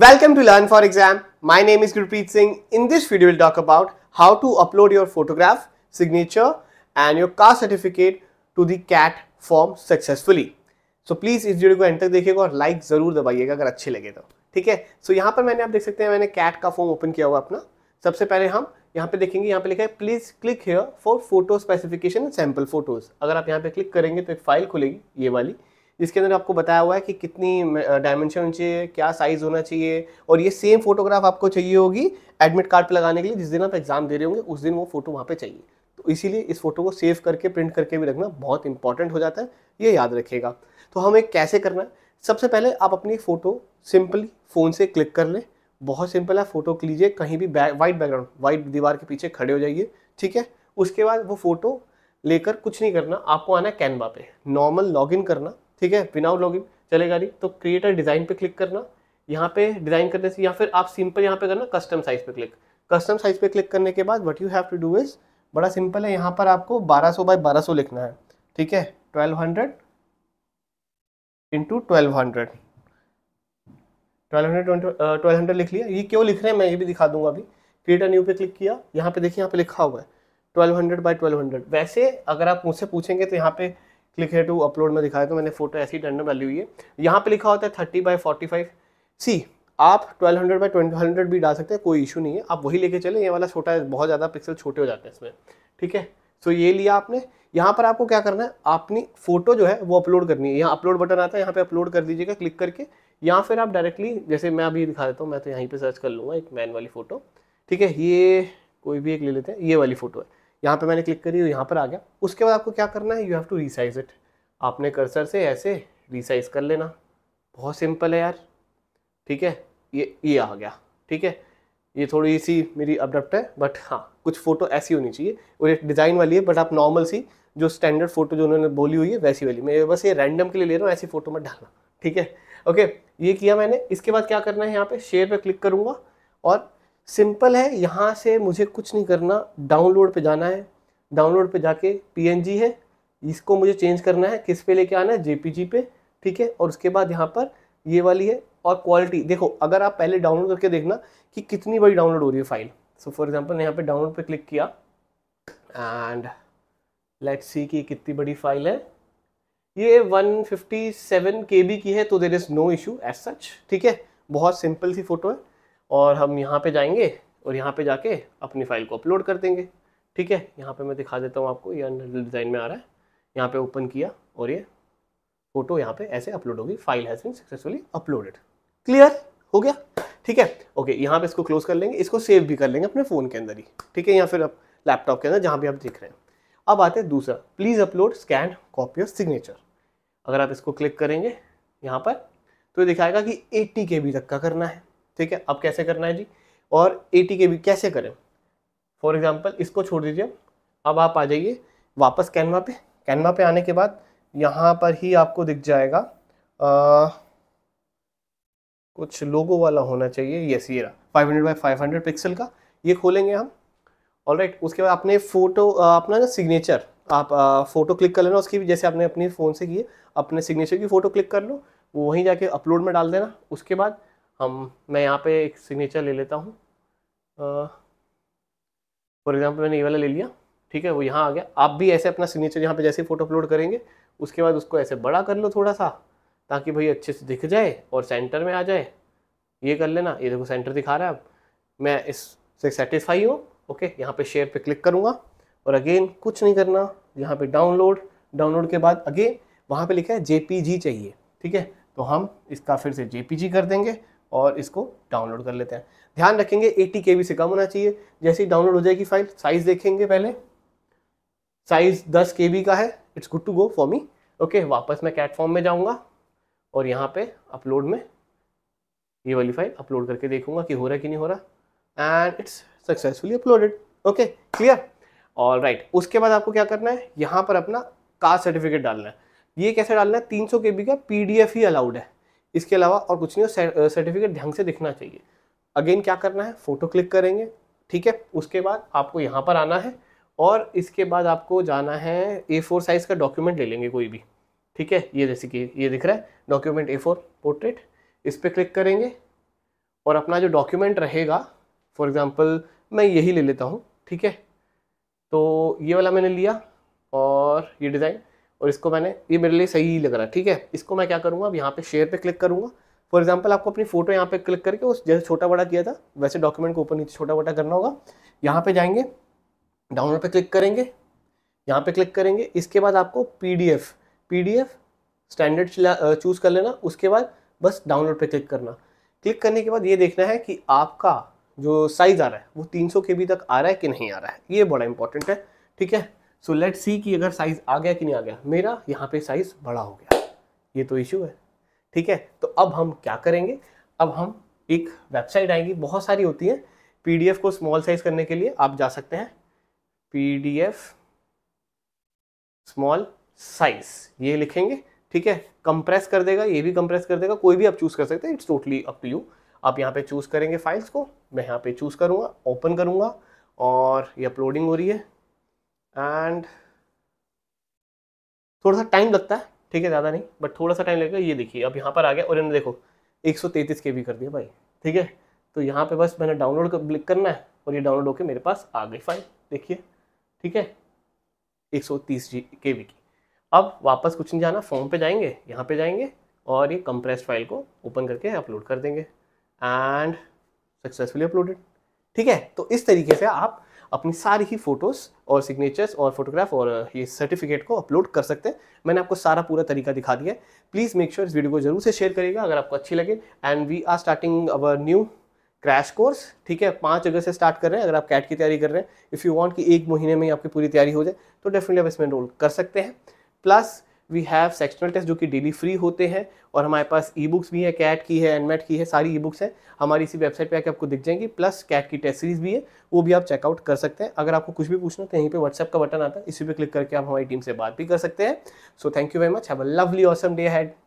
Welcome to Learn for Exam. My name is Gurpreet Singh. In this video, we'll talk about how to upload your photograph, signature and your caste certificate to the CAT form successfully. So please इस video को end तक देखिएगा और like ज़रूर दबाइएगा अगर अच्छे लगे तो ठीक है सो so, यहाँ पर मैंने आप देख सकते हैं मैंने कैट का फॉर्म ओपन किया हुआ अपना सबसे पहले हम यहाँ पे देखेंगे यहाँ पे लिखा है please click here for photo specification sample photos अगर आप यहाँ पे क्लिक करेंगे तो एक फाइल खुलेगी ये वाली इसके अंदर आपको बताया हुआ है कि कितनी डायमेंशन होनी चाहिए क्या साइज़ होना चाहिए और ये सेम फोटोग्राफ आपको चाहिए होगी एडमिट कार्ड पर लगाने के लिए जिस दिन आप एग्ज़ाम दे रहे होंगे उस दिन वो फोटो वहाँ पर चाहिए तो इसीलिए इस फोटो को सेव करके प्रिंट करके भी रखना बहुत इंपॉर्टेंट हो जाता है ये याद रखेगा तो हमें कैसे करना है सबसे पहले आप अपनी फ़ोटो सिंपली फ़ोन से क्लिक कर लें बहुत सिंपल है फ़ोटो लीजिए कहीं भी वाइट बैकग्राउंड वाइट दीवार के पीछे खड़े हो जाइए ठीक है उसके बाद वो फ़ोटो लेकर कुछ नहीं करना आपको आना है कैनवा पे नॉर्मल लॉगिन करना ठीक है विनाउट लॉगिन चलेगा नहीं तो क्रिएटर डिज़ाइन पे क्लिक करना यहाँ पे डिज़ाइन करने से या फिर आप सिंपल यहाँ पे करना कस्टम साइज़ पे क्लिक कस्टम साइज़ पे क्लिक करने के बाद what you have to do is बड़ा सिंपल है यहाँ पर आपको 1200 बाय बारह लिखना है ठीक है 1200 hundred into twelve hundred twelve hundred लिख लिया ये क्यों लिख रहे हैं मैं ये भी दिखा दूंगा अभी क्रिएटर न्यू पे क्लिक किया यहाँ पे देखिए यहाँ पे लिखा हुआ है twelve hundred by twelve hundred वैसे अगर आप मुझसे पूछेंगे तो यहाँ पे क्लिक है टू अपलोड में दिखाया तो मैंने फोटो ऐसी टेंडर डाली हुई है यहाँ पे लिखा होता है thirty by forty five see आप twelve hundred by twenty hundred भी डाल सकते हैं कोई इशू नहीं है आप वही लेके चले ये वाला छोटा बहुत ज़्यादा पिक्सल छोटे हो जाते हैं इसमें ठीक है सो ये लिया आपने यहाँ पर आपको क्या करना है अपनी फोटो जो है वो अपलोड करनी है यहाँ अपलोड बटन आता है यहाँ पर अपलोड कर दीजिएगा क्लिक करके या फिर आप डायरेक्टली जैसे मैं अभी दिखा देता हूँ मैं तो यहीं पर सर्च कर लूँगा एक मैन वाली फ़ोटो ठीक है ये कोई भी एक ले लेते हैं ये वाली फ़ोटो है यहाँ पे मैंने क्लिक करी यहाँ पर आ गया उसके बाद आपको क्या करना है you have to resize it आपने कर्सर से ऐसे रिसाइज कर लेना बहुत सिंपल है यार ठीक है ये ये आ गया ठीक है ये थोड़ी सी मेरी अपडप्ट है बट हाँ कुछ फ़ोटो ऐसी होनी चाहिए और ये डिज़ाइन वाली है बट आप नॉर्मल सी जो स्टैंडर्ड फ़ोटो जो उन्होंने बोली हुई है वैसी वाली मैं बस ये रैंडम के लिए ले रहा हूँ ऐसी फ़ोटो मत डालना ठीक है ओके ये किया मैंने इसके बाद क्या करना है यहाँ पे शेयर पे क्लिक करूँगा और सिंपल है यहाँ से मुझे कुछ नहीं करना डाउनलोड पे जाना है डाउनलोड पे जाके पी है इसको मुझे चेंज करना है किस पे लेके आना है जे पे ठीक है और उसके बाद यहाँ पर ये वाली है और क्वालिटी देखो अगर आप पहले डाउनलोड करके देखना कि कितनी बड़ी डाउनलोड हो रही है फाइल सो फॉर एग्जाम्पल यहाँ पे डाउनलोड पे क्लिक किया एंड लेट्स सी कि कितनी बड़ी फाइल है ये 157 केबी की है तो there is no issue as such ठीक है बहुत सिंपल सी फोटो है और हम यहाँ पे जाएंगे और यहाँ पे जाके अपनी फाइल को अपलोड कर देंगे ठीक है यहाँ पे मैं दिखा देता हूँ आपको ये अंडर डिज़ाइन में आ रहा है यहाँ पे ओपन किया और ये फोटो यहाँ पे ऐसे अपलोड होगी file has been successfully uploaded clear हो गया ठीक है ओके यहाँ पे इसको क्लोज कर लेंगे इसको सेव भी कर लेंगे अपने फ़ोन के अंदर ही ठीक है या फिर आप लैपटॉप के अंदर जहाँ भी आप देख रहे हैं अब आते हैं दूसरा प्लीज़ अपलोड स्कैन कॉपी और सिग्नेचर अगर आप इसको क्लिक करेंगे यहाँ पर तो ये दिखाएगा कि एट्टी के बी तक का करना है ठीक है अब कैसे करना है जी और ए टी के भी कैसे करें फॉर एग्जाम्पल इसको छोड़ दीजिए अब आप आ जाइए वापस कैनवा पे कैनवा पे आने के बाद यहाँ पर ही आपको दिख जाएगा आ, कुछ लोगो वाला होना चाहिए ये सी रहा five hundred by five hundred pixel का ये खोलेंगे हम ऑल राइट उसके बाद आपने फ़ोटो अपना ना सिग्नेचर आप आ, फ़ोटो क्लिक कर लेना उसकी भी जैसे आपने अपने फ़ोन से किए अपने सिग्नेचर की फ़ोटो क्लिक कर लो वहीं जाके अपलोड में डाल देना उसके बाद हम मैं यहाँ पे एक सिग्नेचर ले लेता हूँ फॉर एग्जाम्पल मैंने ये वाला ले लिया ठीक है वो यहाँ आ गया आप भी ऐसे अपना सिग्नेचर यहाँ पे जैसे फ़ोटो अपलोड करेंगे उसके बाद उसको ऐसे बड़ा कर लो थोड़ा सा ताकि भाई अच्छे से दिख जाए और सेंटर में आ जाए ये कर लेना ये देखो सेंटर दिखा रहा है अब मैं इससे सेटिस्फाई हूँ ओके यहाँ पे शेयर पे क्लिक करूँगा और अगेन कुछ नहीं करना यहाँ पे डाउनलोड डाउनलोड के बाद अगेन वहाँ पे लिखा है जेपीजी चाहिए ठीक है तो हम इसका फिर से जेपीजी कर देंगे और इसको डाउनलोड कर लेते हैं ध्यान रखेंगे एटी के से कम होना चाहिए जैसे ही डाउनलोड हो जाएगी फाइल साइज़ देखेंगे पहले साइज़ दस के का है it's good to go for me okay वापस मैं कैट फॉर्म में जाऊँगा और यहाँ पे अपलोड में ये वाली फाइल अपलोड करके देखूंगा कि हो रहा है कि नहीं हो रहा and it's successfully uploaded okay clear all right उसके बाद आपको क्या करना है यहाँ पर अपना कास्ट सर्टिफिकेट डालना है ये कैसे डालना है तीन सौ के बी का पी ही अलाउड है इसके अलावा और कुछ नहीं हो सर्टिफिकेट ढंग से दिखना चाहिए अगेन क्या करना है फोटो क्लिक करेंगे ठीक है उसके बाद आपको यहाँ पर आना है और इसके बाद आपको जाना है ए फोर साइज़ का डॉक्यूमेंट ले लेंगे कोई भी ठीक है ये जैसे कि ये दिख रहा है डॉक्यूमेंट ए फोर पोर्ट्रेट इस पर क्लिक करेंगे और अपना जो डॉक्यूमेंट रहेगा फॉर एग्ज़ाम्पल मैं यही ले लेता हूँ ठीक है तो ये वाला मैंने लिया और ये डिज़ाइन और इसको मैंने ये मेरे लिए सही लग रहा है ठीक है इसको मैं क्या करूँगा अब यहाँ पे शेयर पे क्लिक करूँगा फॉर एग्जाम्पल आपको अपनी फोटो यहाँ पे क्लिक करके उस जैसे छोटा बड़ा किया था वैसे डॉक्यूमेंट को ऊपर नीचे छोटा बड़ा करना होगा यहाँ पे जाएंगे डाउनलोड पे क्लिक करेंगे यहाँ पे क्लिक करेंगे इसके बाद आपको डी एफ स्टैंडर्ड चूज़ कर लेना उसके बाद बस डाउनलोड पे क्लिक करना क्लिक करने के बाद ये देखना है कि आपका जो साइज़ आ रहा है वो 300 के तक आ रहा है कि नहीं आ रहा है ये बड़ा इंपॉर्टेंट है ठीक है सो लेट सी कि अगर साइज़ आ गया कि नहीं आ गया मेरा यहाँ पे साइज़ बड़ा हो गया ये तो इशू है ठीक है तो अब हम क्या करेंगे अब हम एक वेबसाइट आएंगी बहुत सारी होती हैं पीडीएफ को स्मॉल साइज़ करने के लिए आप जा सकते हैं पीडीएफ स्मॉल साइज ये लिखेंगे ठीक है कंप्रेस कर देगा ये भी कंप्रेस कर देगा कोई भी आप चूज़ कर सकते हैं it's totally up to you आप यहाँ पे चूज़ करेंगे फाइल्स को मैं यहाँ पे चूज़ करूँगा ओपन करूँगा और ये अपलोडिंग हो रही है एंड थोड़ा सा टाइम लगता है ठीक है ज़्यादा नहीं बट थोड़ा सा टाइम लगेगा ये देखिए अब यहाँ पर आ गया और इन्होंने देखो एक सौ तैतीस के बी कर दिया भाई ठीक है तो यहाँ पे बस मैंने डाउनलोड कर क्लिक करना है और ये डाउनलोड होकर मेरे पास आ गई फाइल देखिए ठीक है एक सौ तीस जी के बी की अब वापस कुछ नहीं जाना फॉर्म पे जाएंगे यहाँ पे जाएंगे और ये कंप्रेस फाइल को ओपन करके अपलोड कर देंगे एंड सक्सेसफुली अपलोडेड ठीक है तो इस तरीके से आप अपनी सारी ही फ़ोटोज़ और सिग्नेचर्स और फोटोग्राफ और ये सर्टिफिकेट को अपलोड कर सकते हैं मैंने आपको सारा पूरा तरीका दिखा दिया है प्लीज़ मेक श्योर इस वीडियो को जरूर से शेयर करिएगा अगर आपको अच्छी लगे and we are starting our new crash course ठीक है पाँच अगस्त से स्टार्ट कर रहे हैं अगर आप कैट की तैयारी कर रहे हैं इफ़ यू वॉन्ट कि एक महीने में आपकी पूरी तैयारी हो जाए तो डेफिनेटली आप इसमें रोल कर सकते हैं plus we have sectional test जो कि डेली फ्री होते हैं और हमारे पास ई बुक्स भी है कैट की है एनमेट की है सारी ई बुक्स हैं हमारी इसी वेबसाइट पे आके आपको दिख जाएंगी प्लस कैट की टेस्ट सीरीज भी है वो भी आप चेकआउट कर सकते हैं अगर आपको कुछ भी पूछना तो यहीं पे व्हाट्सअप का बटन आता है इसी पे क्लिक करके आप हमारी टीम से बात भी कर सकते हैं so thank you very much have a lovely awesome day had